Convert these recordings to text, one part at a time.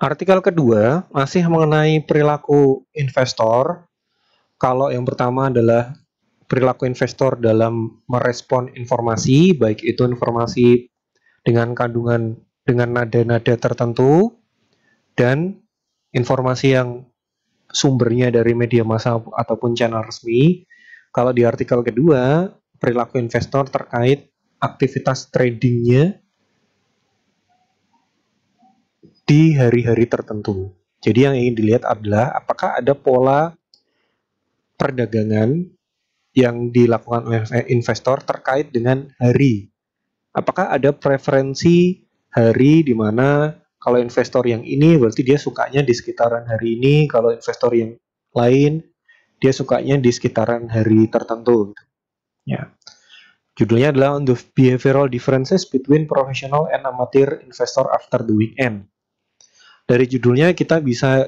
Artikel kedua masih mengenai perilaku investor. Kalau yang pertama adalah perilaku investor dalam merespon informasi, baik itu informasi dengan kandungan dengan nada-nada tertentu dan informasi yang sumbernya dari media massa ataupun channel resmi. Kalau di artikel kedua, perilaku investor terkait aktivitas tradingnya di hari-hari tertentu. Jadi yang ingin dilihat adalah apakah ada pola perdagangan yang dilakukan oleh investor terkait dengan hari. Apakah ada preferensi hari di mana kalau investor yang ini berarti dia sukanya di sekitaran hari ini, kalau investor yang lain dia sukanya di sekitaran hari tertentu. Ya. Judulnya adalah on the behavioral differences between professional and amateur investor after the weekend. Dari judulnya kita bisa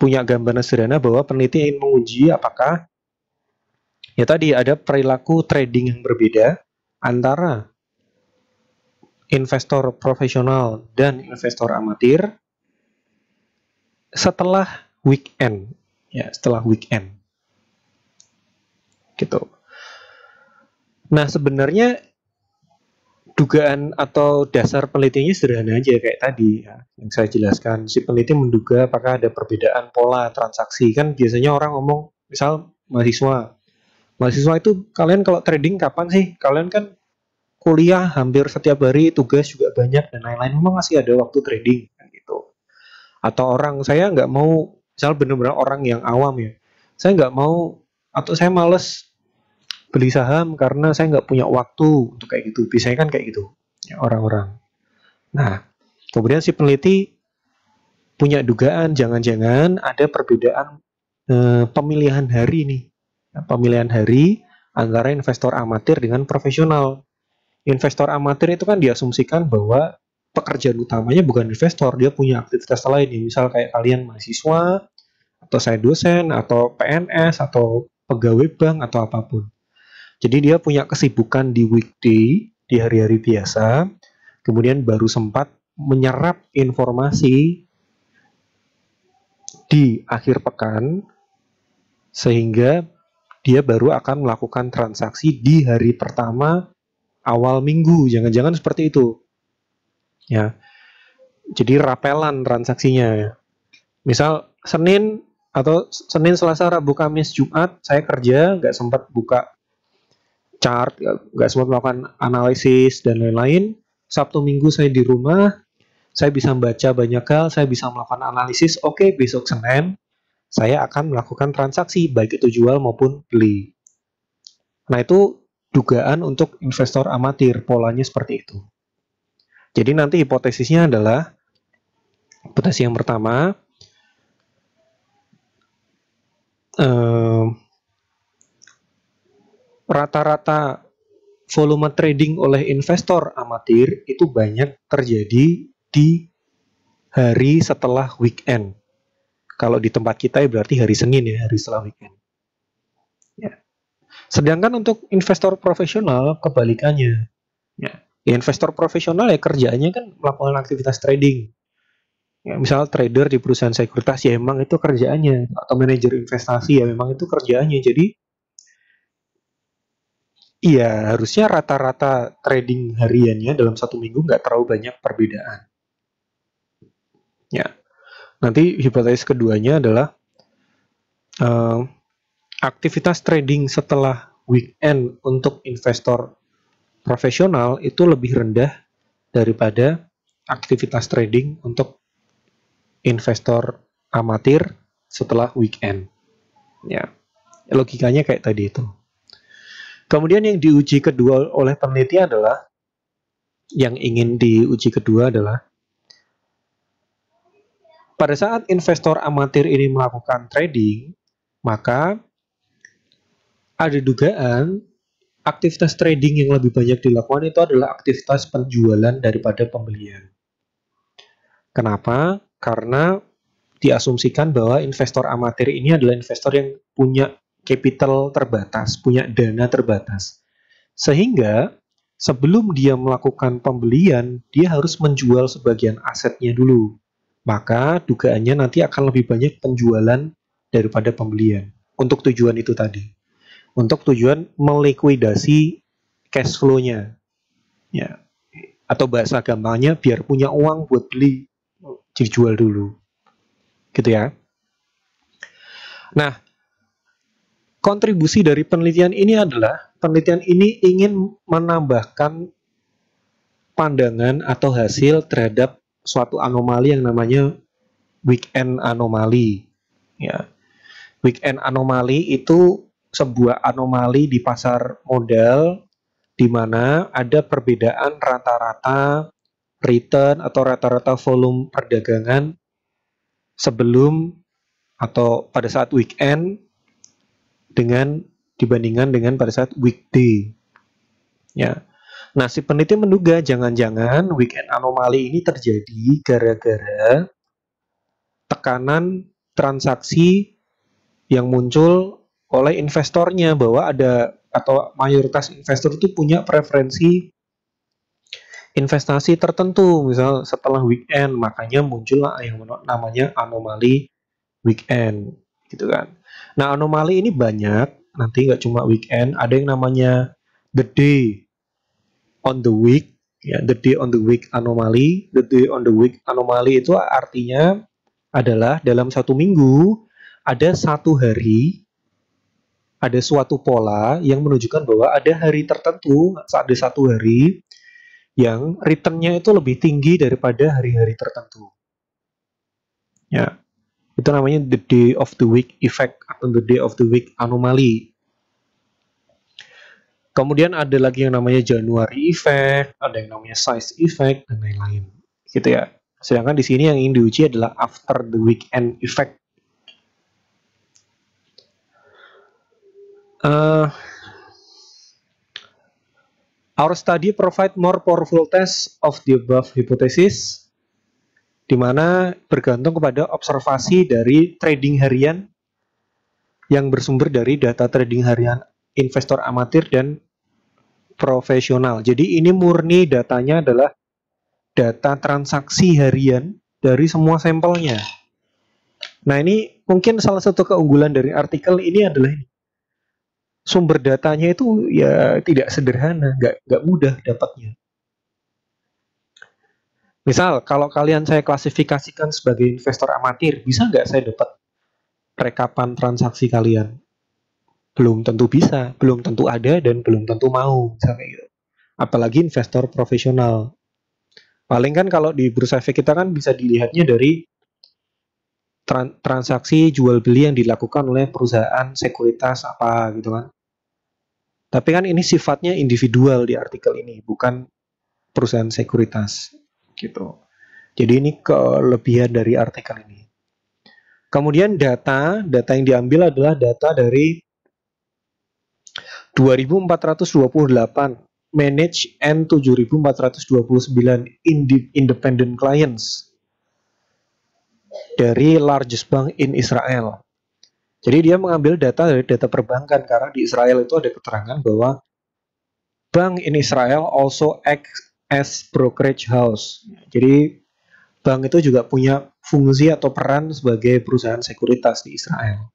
punya gambaran sederhana bahwa peneliti ingin menguji apakah ya tadi ada perilaku trading yang berbeda antara investor profesional dan investor amatir setelah weekend ya setelah weekend gitu. Nah, sebenarnya dugaan atau dasar penelitiannya sederhana aja kayak tadi ya, yang saya jelaskan si peneliti menduga apakah ada perbedaan pola transaksi kan biasanya orang ngomong misal mahasiswa mahasiswa itu kalian kalau trading kapan sih kalian kan kuliah hampir setiap hari tugas juga banyak dan lain-lain memang masih ada waktu trading gitu atau orang saya nggak mau misal benar-benar orang yang awam ya saya nggak mau atau saya males beli saham karena saya nggak punya waktu untuk kayak gitu. Biasanya kan kayak gitu ya, orang-orang. Nah, kemudian si peneliti punya dugaan jangan-jangan ada perbedaan eh, pemilihan hari ini nah, Pemilihan hari antara investor amatir dengan profesional. Investor amatir itu kan diasumsikan bahwa pekerjaan utamanya bukan investor, dia punya aktivitas lain. Ya, misal kayak kalian mahasiswa, atau saya dosen, atau PNS, atau pegawai bank, atau apapun. Jadi dia punya kesibukan di weekday, di hari-hari biasa, kemudian baru sempat menyerap informasi di akhir pekan, sehingga dia baru akan melakukan transaksi di hari pertama awal minggu. Jangan-jangan seperti itu. Ya. Jadi rapelan transaksinya. Misal Senin atau Senin, Selasa, Rabu, Kamis, Jumat saya kerja, nggak sempat buka chart, ya, nggak sempat melakukan analisis dan lain-lain. Sabtu Minggu saya di rumah, saya bisa membaca banyak hal, saya bisa melakukan analisis. Oke, okay, besok Senin saya akan melakukan transaksi baik itu jual maupun beli. Nah, itu dugaan untuk investor amatir, polanya seperti itu. Jadi nanti hipotesisnya adalah hipotesis yang pertama eh, rata-rata volume trading oleh investor amatir itu banyak terjadi di hari setelah weekend. Kalau di tempat kita ya berarti hari Senin ya, hari setelah weekend. Ya. Sedangkan untuk investor profesional kebalikannya. Ya. ya investor profesional ya kerjaannya kan melakukan aktivitas trading. Ya, misal trader di perusahaan sekuritas ya emang itu kerjaannya atau manajer investasi ya memang itu kerjaannya. Jadi Iya, harusnya rata-rata trading hariannya dalam satu minggu nggak terlalu banyak perbedaan. Ya, nanti hipotesis keduanya adalah uh, aktivitas trading setelah weekend untuk investor profesional itu lebih rendah daripada aktivitas trading untuk investor amatir setelah weekend. Ya, logikanya kayak tadi itu. Kemudian yang diuji kedua oleh peneliti adalah yang ingin diuji kedua adalah pada saat investor amatir ini melakukan trading, maka ada dugaan aktivitas trading yang lebih banyak dilakukan itu adalah aktivitas penjualan daripada pembelian. Kenapa? Karena diasumsikan bahwa investor amatir ini adalah investor yang punya capital terbatas, punya dana terbatas. Sehingga sebelum dia melakukan pembelian, dia harus menjual sebagian asetnya dulu. Maka dugaannya nanti akan lebih banyak penjualan daripada pembelian untuk tujuan itu tadi. Untuk tujuan melikuidasi cash flow-nya. Ya. Atau bahasa gampangnya biar punya uang buat beli dijual dulu. Gitu ya. Nah, kontribusi dari penelitian ini adalah penelitian ini ingin menambahkan pandangan atau hasil terhadap suatu anomali yang namanya weekend anomali. Ya. Weekend anomali itu sebuah anomali di pasar modal di mana ada perbedaan rata-rata return atau rata-rata volume perdagangan sebelum atau pada saat weekend dengan dibandingkan dengan pada saat weekday. Ya. Nah, si peneliti menduga jangan-jangan weekend anomali ini terjadi gara-gara tekanan transaksi yang muncul oleh investornya bahwa ada atau mayoritas investor itu punya preferensi investasi tertentu misal setelah weekend makanya muncullah yang namanya anomali weekend gitu kan Nah, anomali ini banyak, nanti nggak cuma weekend, ada yang namanya the day on the week, ya, the day on the week anomali. The day on the week anomali itu artinya adalah dalam satu minggu ada satu hari ada suatu pola yang menunjukkan bahwa ada hari tertentu, ada satu hari yang returnnya itu lebih tinggi daripada hari-hari tertentu. Ya, itu namanya the day of the week effect atau the day of the week anomaly. kemudian ada lagi yang namanya Januari effect ada yang namanya size effect dan lain-lain gitu ya sedangkan di sini yang ingin diuji adalah after the weekend effect uh, Our study provide more powerful test of the above hypothesis di mana bergantung kepada observasi dari trading harian yang bersumber dari data trading harian investor amatir dan profesional. Jadi ini murni datanya adalah data transaksi harian dari semua sampelnya. Nah ini mungkin salah satu keunggulan dari artikel ini adalah ini. Sumber datanya itu ya tidak sederhana, nggak, nggak mudah dapatnya. Misal kalau kalian saya klasifikasikan sebagai investor amatir, bisa nggak saya dapat rekapan transaksi kalian? Belum tentu bisa, belum tentu ada dan belum tentu mau, misalnya gitu. Apalagi investor profesional. Paling kan kalau di bursa efek kita kan bisa dilihatnya dari transaksi jual beli yang dilakukan oleh perusahaan sekuritas apa gitu kan. Tapi kan ini sifatnya individual di artikel ini, bukan perusahaan sekuritas gitu. Jadi ini kelebihan dari artikel ini. Kemudian data, data yang diambil adalah data dari 2428 manage and 7429 independent clients dari largest bank in Israel. Jadi dia mengambil data dari data perbankan karena di Israel itu ada keterangan bahwa bank in Israel also act as brokerage house. Jadi bank itu juga punya fungsi atau peran sebagai perusahaan sekuritas di Israel.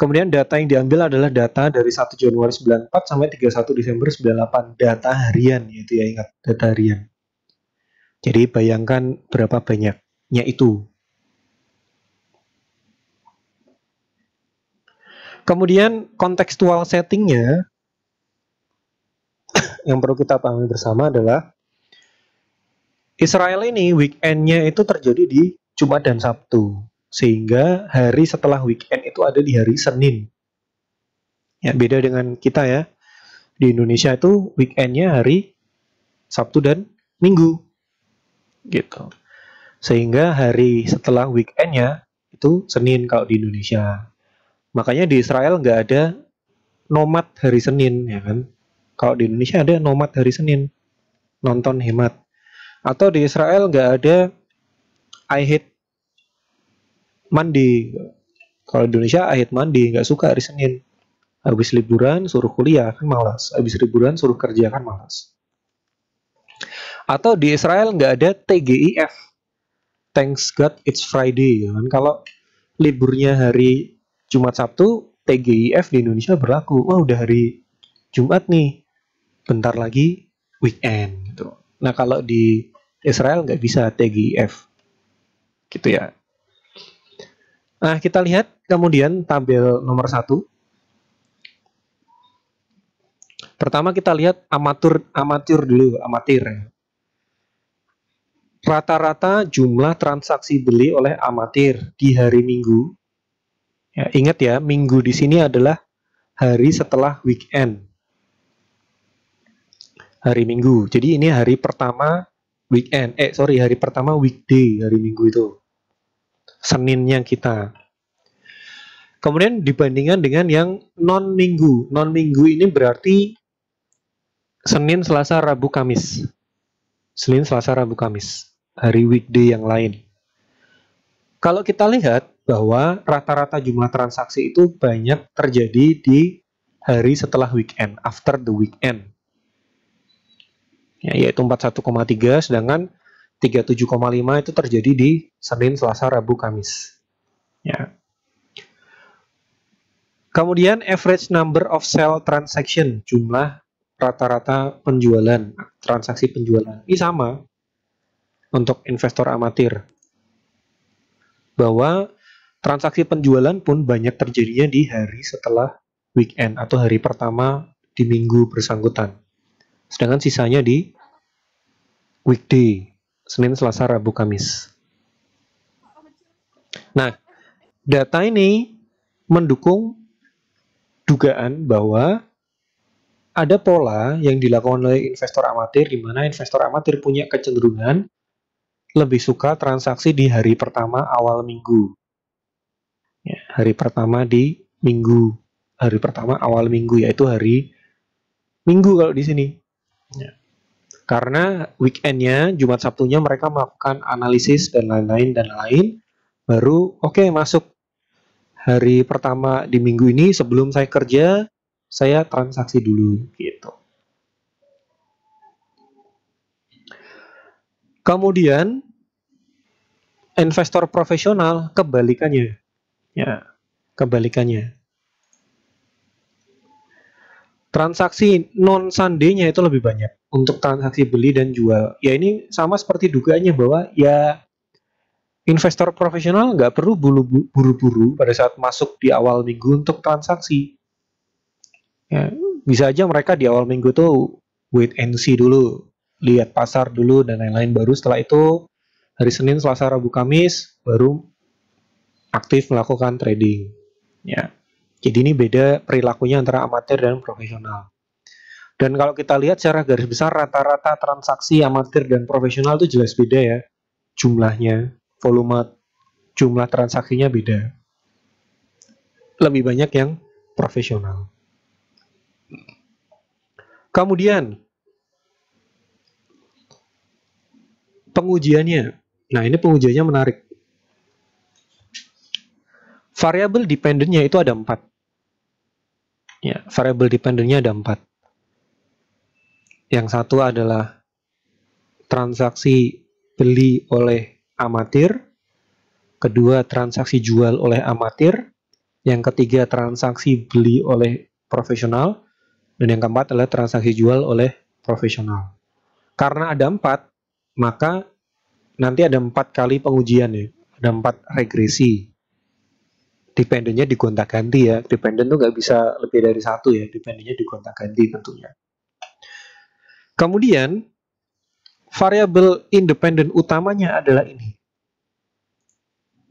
Kemudian data yang diambil adalah data dari 1 Januari 94 sampai 31 Desember 98 data harian yaitu ya ingat data harian. Jadi bayangkan berapa banyaknya itu. Kemudian kontekstual settingnya yang perlu kita pahami bersama adalah Israel ini weekendnya itu terjadi di Jumat dan Sabtu, sehingga hari setelah weekend itu ada di hari Senin. Ya beda dengan kita ya. Di Indonesia itu weekendnya hari Sabtu dan Minggu, gitu. Sehingga hari setelah weekendnya itu Senin kalau di Indonesia. Makanya di Israel nggak ada nomad hari Senin, ya kan? Kalau di Indonesia ada nomad hari Senin, nonton hemat. Atau di Israel nggak ada I hate mandi. Kalau di Indonesia I hate mandi, nggak suka hari Senin. Habis liburan suruh kuliah kan malas, habis liburan suruh kerja kan malas. Atau di Israel nggak ada TGIF, Thanks God It's Friday. Ya kan? Kalau liburnya hari Jumat Sabtu, TGIF di Indonesia berlaku. Wah udah hari Jumat nih, bentar lagi weekend gitu. Nah kalau di Israel nggak bisa TGF, gitu ya. Nah kita lihat kemudian tampil nomor satu. Pertama kita lihat amatur amatir dulu amatir. Rata-rata jumlah transaksi beli oleh amatir di hari Minggu. Ya, ingat ya, Minggu di sini adalah hari setelah weekend hari Minggu. Jadi ini hari pertama weekend, eh sorry hari pertama weekday hari Minggu itu. Seninnya kita. Kemudian dibandingkan dengan yang non minggu. Non minggu ini berarti Senin, Selasa, Rabu, Kamis. Senin, Selasa, Rabu, Kamis. Hari weekday yang lain. Kalau kita lihat bahwa rata-rata jumlah transaksi itu banyak terjadi di hari setelah weekend, after the weekend ya, yaitu 41,3 sedangkan 37,5 itu terjadi di Senin, Selasa, Rabu, Kamis. Ya. Kemudian average number of sell transaction, jumlah rata-rata penjualan, transaksi penjualan. Ini sama untuk investor amatir. Bahwa transaksi penjualan pun banyak terjadinya di hari setelah weekend atau hari pertama di minggu bersangkutan. Sedangkan sisanya di weekday, Senin, Selasa, Rabu, Kamis. Nah, data ini mendukung dugaan bahwa ada pola yang dilakukan oleh investor amatir di mana investor amatir punya kecenderungan lebih suka transaksi di hari pertama awal minggu. Ya, hari pertama di minggu, hari pertama awal minggu yaitu hari Minggu kalau di sini. Ya. Karena weekendnya, Jumat Sabtunya mereka melakukan analisis dan lain-lain dan lain, baru oke okay, masuk hari pertama di minggu ini sebelum saya kerja, saya transaksi dulu gitu. Kemudian investor profesional kebalikannya. Ya, kebalikannya transaksi non sunday itu lebih banyak untuk transaksi beli dan jual. Ya ini sama seperti dugaannya bahwa ya investor profesional nggak perlu buru-buru pada saat masuk di awal minggu untuk transaksi. Ya, bisa aja mereka di awal minggu tuh wait and see dulu, lihat pasar dulu dan lain-lain baru setelah itu hari Senin, Selasa, Rabu, Kamis baru aktif melakukan trading. Ya. Jadi ini beda perilakunya antara amatir dan profesional. Dan kalau kita lihat secara garis besar rata-rata transaksi amatir dan profesional itu jelas beda ya. Jumlahnya, volume jumlah transaksinya beda. Lebih banyak yang profesional. Kemudian pengujiannya. Nah, ini pengujiannya menarik. Variabel dependennya itu ada empat. Ya, variable dependennya ada empat. Yang satu adalah transaksi beli oleh amatir, kedua transaksi jual oleh amatir, yang ketiga transaksi beli oleh profesional, dan yang keempat adalah transaksi jual oleh profesional. Karena ada empat, maka nanti ada empat kali pengujian ya, ada empat regresi dependennya digonta-ganti ya. Dependen tuh nggak bisa lebih dari satu ya. Dependennya digonta-ganti tentunya. Kemudian variabel independen utamanya adalah ini.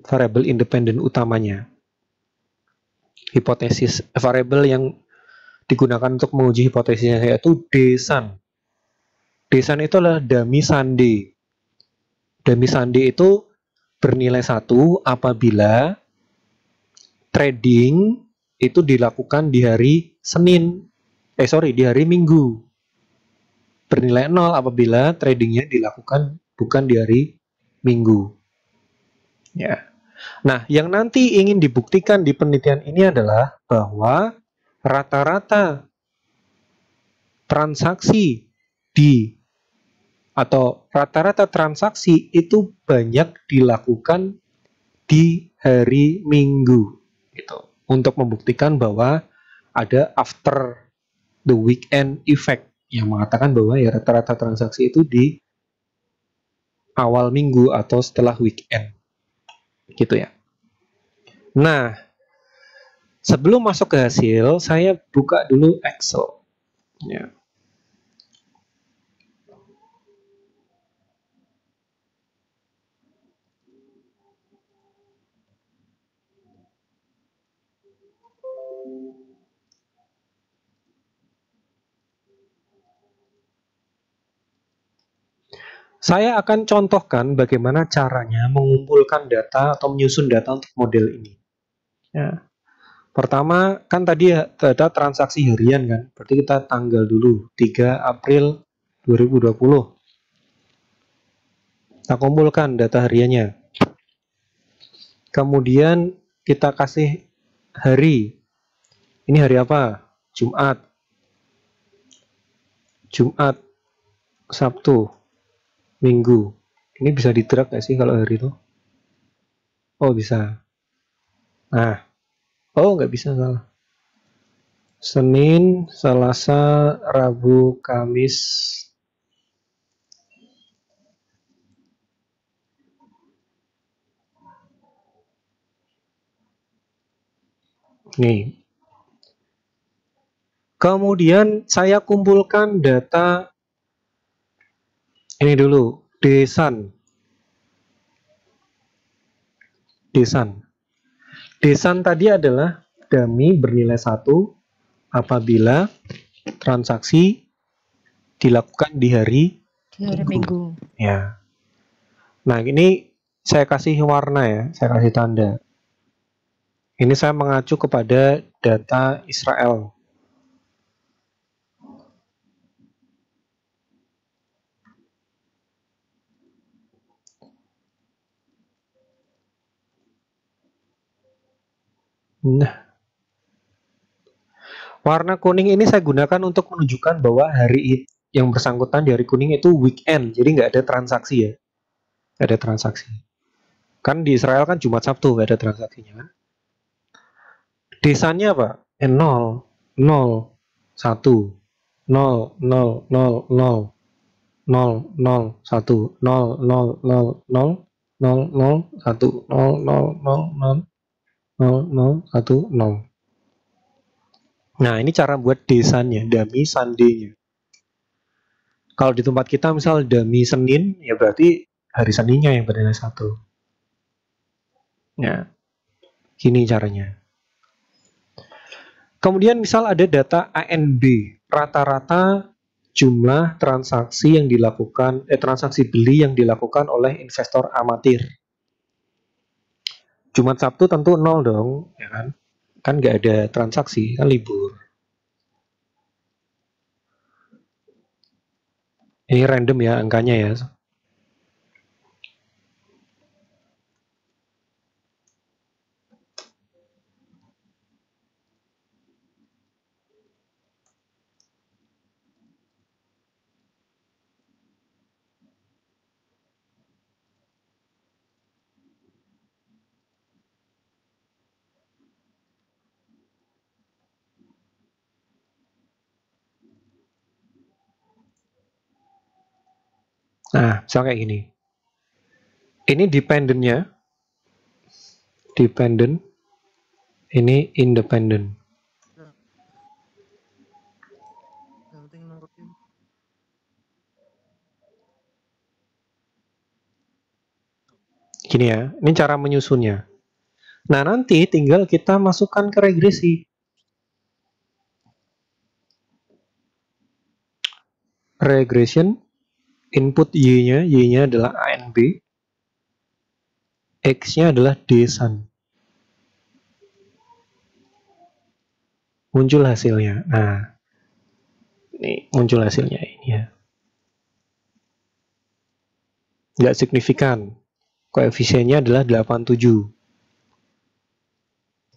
Variabel independen utamanya. Hipotesis eh, variabel yang digunakan untuk menguji hipotesisnya yaitu desan. Desan itu adalah dami sandi. Dami sandi itu bernilai satu apabila trading itu dilakukan di hari Senin, eh sorry, di hari Minggu. Bernilai nol apabila tradingnya dilakukan bukan di hari Minggu. Ya. Nah, yang nanti ingin dibuktikan di penelitian ini adalah bahwa rata-rata transaksi di atau rata-rata transaksi itu banyak dilakukan di hari Minggu untuk membuktikan bahwa ada after the weekend effect yang mengatakan bahwa ya rata-rata transaksi itu di awal minggu atau setelah weekend. Gitu ya. Nah, sebelum masuk ke hasil, saya buka dulu Excel. Ya. Saya akan contohkan bagaimana caranya mengumpulkan data atau menyusun data untuk model ini. Ya. Pertama, kan tadi ada ya, transaksi harian kan, berarti kita tanggal dulu, 3 April 2020. Kita kumpulkan data hariannya. Kemudian kita kasih hari. Ini hari apa? Jumat. Jumat, Sabtu, minggu ini bisa diterak gak sih kalau hari itu oh bisa nah oh nggak bisa salah Senin, Selasa, Rabu, Kamis, Nih. Kemudian saya kumpulkan data ini dulu desan desan desan tadi adalah dami bernilai satu apabila transaksi dilakukan di hari di hari minggu. minggu. Ya. Nah, ini saya kasih warna ya, saya kasih tanda. Ini saya mengacu kepada data Israel Nah, warna kuning ini saya gunakan untuk menunjukkan bahwa hari yang bersangkutan di hari kuning itu weekend, jadi nggak ada transaksi ya. Nggak ada transaksi. Kan di Israel kan Jumat Sabtu nggak ada transaksinya kan. Desanya apa? n 0, 0, 1, 0, 0, 0, 0, 0, 0, 1, 0, 0, 0, 0, 0, 0, 1, 0, 0, 0, 0, 0, 0, 0. Nah, ini cara buat desanya, dami sandinya. Kalau di tempat kita misal dami Senin, ya berarti hari Seninnya yang bernilai satu. Nah, gini caranya. Kemudian misal ada data ANB, rata-rata jumlah transaksi yang dilakukan, eh, transaksi beli yang dilakukan oleh investor amatir. Jumat Sabtu tentu nol dong, ya kan? Kan nggak ada transaksi, kan libur. Ini random ya angkanya ya, Nah, misalnya kayak gini. Ini dependennya, dependent, ini independent. Gini ya, ini cara menyusunnya. Nah, nanti tinggal kita masukkan ke regresi. Regression input Y-nya, Y-nya adalah ANB, X-nya adalah DSUN. Muncul hasilnya. Nah, ini muncul hasilnya ini ya. Tidak signifikan. Koefisiennya adalah 87.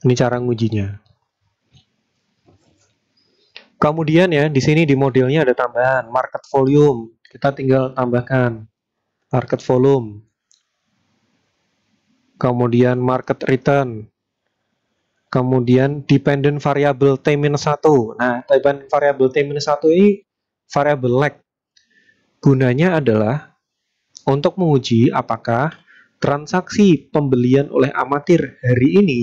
Ini cara ngujinya. Kemudian ya, di sini di modelnya ada tambahan market volume kita tinggal tambahkan market volume, kemudian market return, kemudian dependent variable T-1. Nah, dependent variable T-1 ini variable lag. Gunanya adalah untuk menguji apakah transaksi pembelian oleh amatir hari ini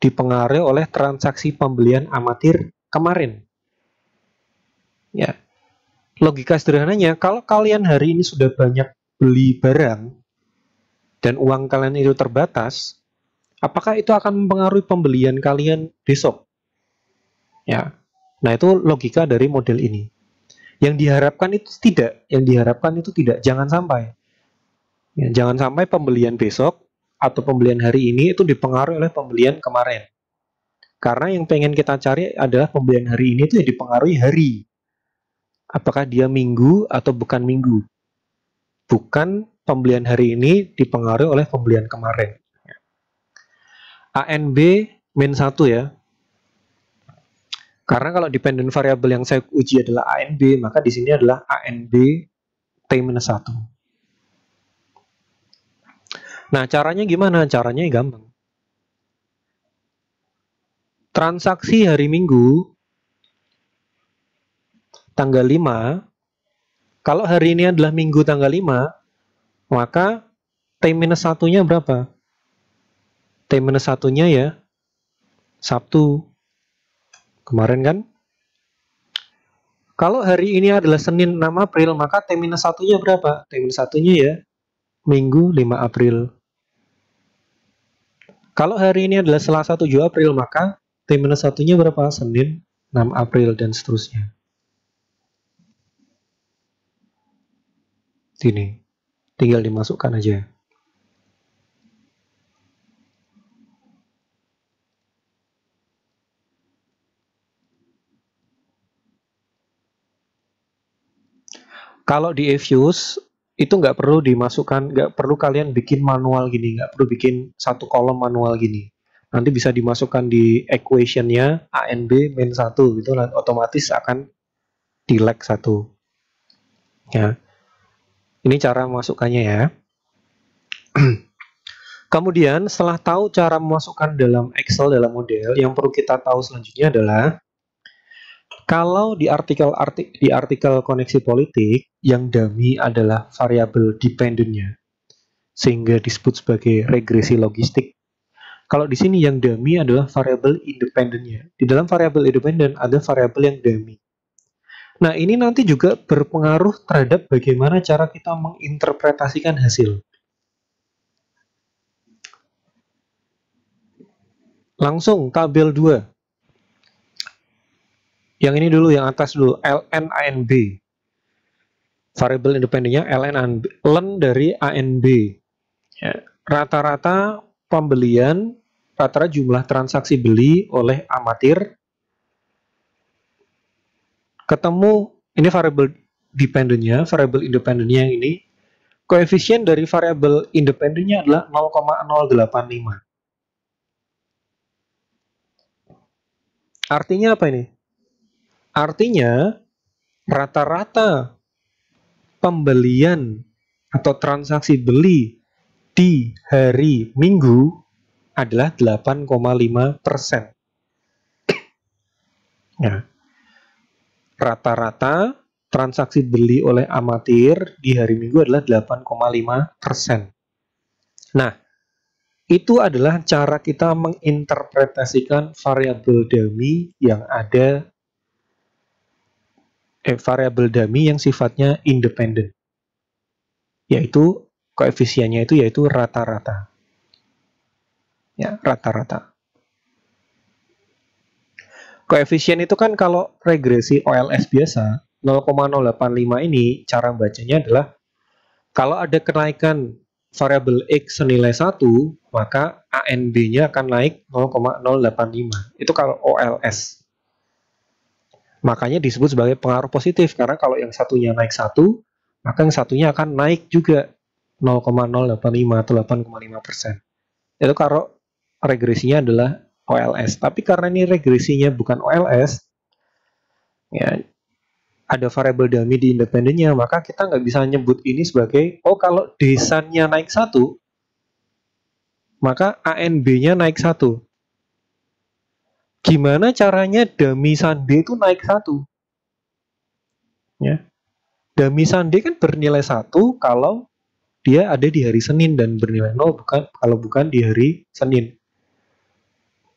dipengaruhi oleh transaksi pembelian amatir kemarin. Ya logika sederhananya kalau kalian hari ini sudah banyak beli barang dan uang kalian itu terbatas, apakah itu akan mempengaruhi pembelian kalian besok? Ya. Nah, itu logika dari model ini. Yang diharapkan itu tidak, yang diharapkan itu tidak. Jangan sampai. Ya, jangan sampai pembelian besok atau pembelian hari ini itu dipengaruhi oleh pembelian kemarin. Karena yang pengen kita cari adalah pembelian hari ini itu ya dipengaruhi hari apakah dia minggu atau bukan minggu. Bukan pembelian hari ini dipengaruhi oleh pembelian kemarin. ANB min 1 ya. Karena kalau dependent variable yang saya uji adalah ANB, maka di sini adalah ANB T minus 1. Nah, caranya gimana? Caranya gampang. Transaksi hari Minggu tanggal 5, kalau hari ini adalah minggu tanggal 5, maka t minus satunya berapa? t minus satunya ya Sabtu. Kemarin kan? Kalau hari ini adalah Senin 6 April, maka t minus satunya berapa? t minus satunya ya Minggu 5 April. Kalau hari ini adalah Selasa 7 April, maka t minus satunya berapa? Senin 6 April dan seterusnya. Ini Tinggal dimasukkan aja. Kalau di Efuse, itu nggak perlu dimasukkan, nggak perlu kalian bikin manual gini, nggak perlu bikin satu kolom manual gini. Nanti bisa dimasukkan di equationnya ANB min satu, itu nah, otomatis akan di lag satu, Ya. Ini cara memasukkannya ya. Kemudian setelah tahu cara memasukkan dalam Excel dalam model, yang perlu kita tahu selanjutnya adalah kalau di artikel arti, di artikel koneksi politik yang dummy adalah variabel dependennya sehingga disebut sebagai regresi logistik. Kalau di sini yang dummy adalah variabel independennya. Di dalam variabel independen ada variabel yang dummy. Nah, ini nanti juga berpengaruh terhadap bagaimana cara kita menginterpretasikan hasil. Langsung tabel 2. Yang ini dulu, yang atas dulu, ln anb. Variable independennya ln anb, ln dari anb. Ya. Rata-rata pembelian, rata-rata jumlah transaksi beli oleh amatir ketemu ini variable dependennya, variable independennya yang ini. Koefisien dari variable independennya adalah 0,085. Artinya apa ini? Artinya rata-rata pembelian atau transaksi beli di hari Minggu adalah 8,5 persen. Nah, Rata-rata transaksi beli oleh amatir di hari Minggu adalah 8,5%. Nah, itu adalah cara kita menginterpretasikan variabel dummy yang ada eh, variabel dummy yang sifatnya independen. Yaitu koefisiennya itu yaitu rata-rata. Ya, rata-rata. Koefisien itu kan kalau regresi OLS biasa, 0,085 ini cara bacanya adalah kalau ada kenaikan variabel X senilai 1, maka ANB-nya akan naik 0,085. Itu kalau OLS. Makanya disebut sebagai pengaruh positif, karena kalau yang satunya naik 1, maka yang satunya akan naik juga 0,085 atau 8,5 persen. Itu kalau regresinya adalah OLS. Tapi karena ini regresinya bukan OLS, ya ada variable dummy di independennya, maka kita nggak bisa nyebut ini sebagai, oh kalau desainnya naik satu, maka ANB-nya naik satu. Gimana caranya dummy sandi itu naik satu? Ya. Dummy sandi kan bernilai satu kalau dia ada di hari Senin dan bernilai nol bukan kalau bukan di hari Senin.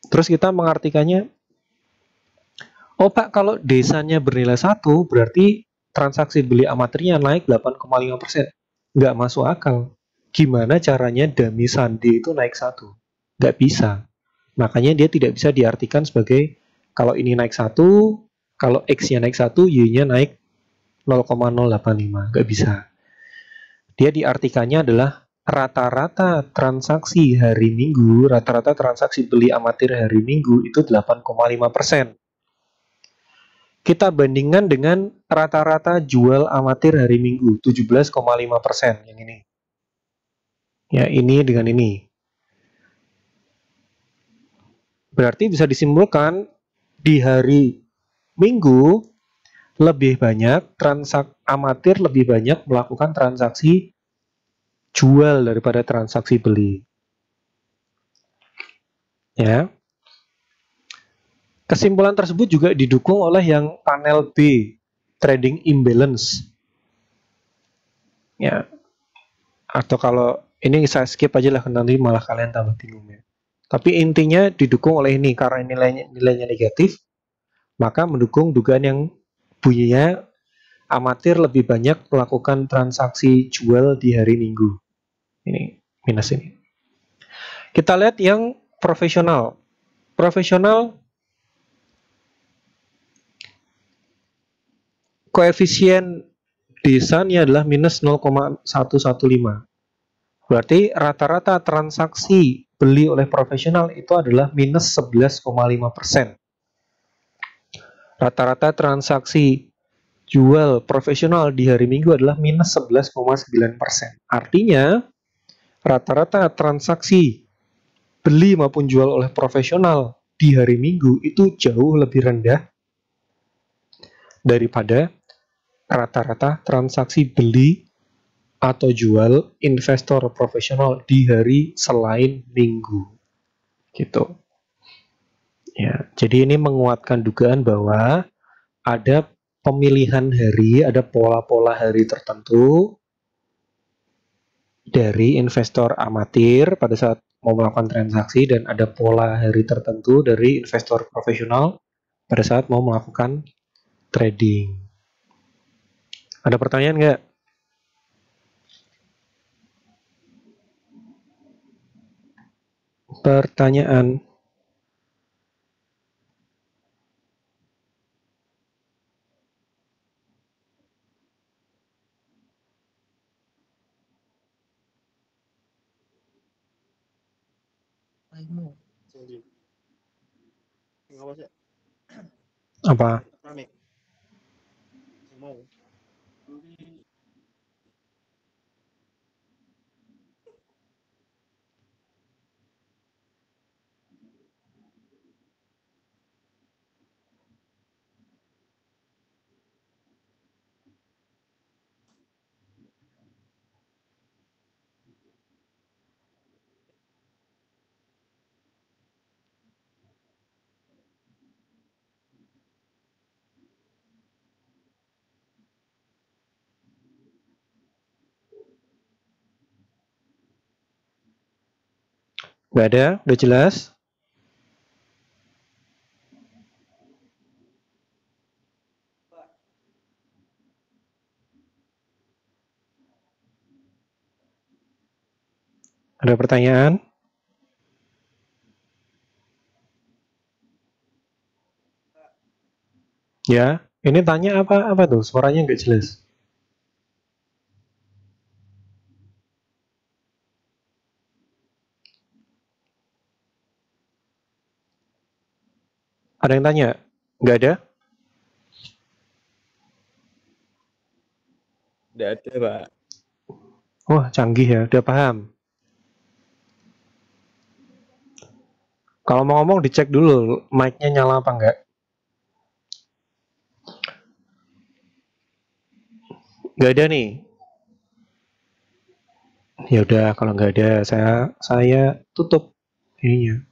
Terus kita mengartikannya, oh Pak kalau desanya bernilai satu berarti transaksi beli amatirnya naik 8,5%. persen, Nggak masuk akal. Gimana caranya dami sandi itu naik satu? Nggak bisa. Makanya dia tidak bisa diartikan sebagai kalau ini naik satu, kalau X-nya naik satu, Y-nya naik 0,085. Nggak bisa. Dia diartikannya adalah rata-rata transaksi hari Minggu, rata-rata transaksi beli amatir hari Minggu itu 8,5%. Kita bandingkan dengan rata-rata jual amatir hari Minggu, 17,5% yang ini. Ya, ini dengan ini. Berarti bisa disimpulkan di hari Minggu lebih banyak transak amatir lebih banyak melakukan transaksi jual daripada transaksi beli. Ya. Kesimpulan tersebut juga didukung oleh yang panel B, trading imbalance. Ya. Atau kalau ini saya skip aja lah nanti malah kalian tambah bingung ya. Tapi intinya didukung oleh ini karena nilainya nilainya negatif, maka mendukung dugaan yang bunyinya amatir lebih banyak melakukan transaksi jual di hari Minggu. Ini minus ini. Kita lihat yang profesional. Profesional koefisien desainnya adalah minus 0,115. Berarti rata-rata transaksi beli oleh profesional itu adalah minus 11,5%. Rata-rata transaksi jual profesional di hari Minggu adalah minus 11,9 persen. Artinya, rata-rata transaksi beli maupun jual oleh profesional di hari Minggu itu jauh lebih rendah daripada rata-rata transaksi beli atau jual investor profesional di hari selain minggu. Gitu. Ya, jadi ini menguatkan dugaan bahwa ada pemilihan hari, ada pola-pola hari tertentu dari investor amatir pada saat mau melakukan transaksi dan ada pola hari tertentu dari investor profesional pada saat mau melakukan trading. Ada pertanyaan nggak? Pertanyaan. Apa? Apa? Gak ada, udah jelas. Ada pertanyaan? Ya, ini tanya apa apa tuh? Suaranya nggak jelas. Ada yang tanya? Gak ada? Gak ada, Pak. Wah, oh, canggih ya. Udah paham. Kalau mau ngomong dicek dulu mic-nya nyala apa enggak. Enggak ada nih. Ya udah kalau enggak ada saya saya tutup ininya.